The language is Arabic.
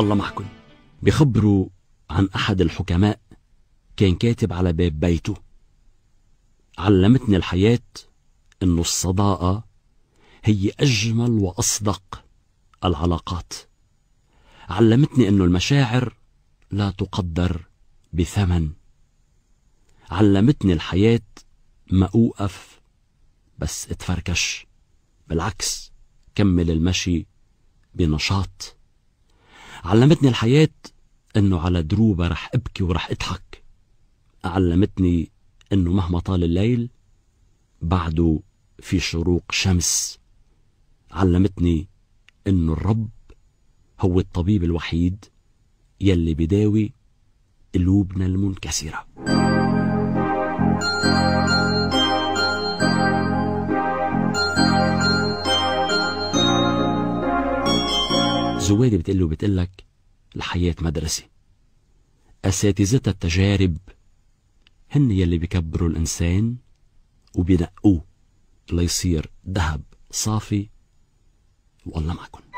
الله معكم بخبروا عن أحد الحكماء كان كاتب على باب بيته علمتني الحياة إنه الصداقة هي أجمل وأصدق العلاقات علمتني إنه المشاعر لا تقدر بثمن علمتني الحياة ما أوقف بس اتفركش بالعكس كمل المشي بنشاط علمتني الحياة انه على دروبة رح ابكي ورح اضحك علمتني انه مهما طال الليل بعده في شروق شمس علمتني انه الرب هو الطبيب الوحيد يلي بداوي قلوبنا المنكسره الزوادي بتقول له بتقول لك الحياة مدرسة أساتذتها التجارب هن يلي بكبروا الإنسان وبينقوه ليصير ذهب صافي والله معكم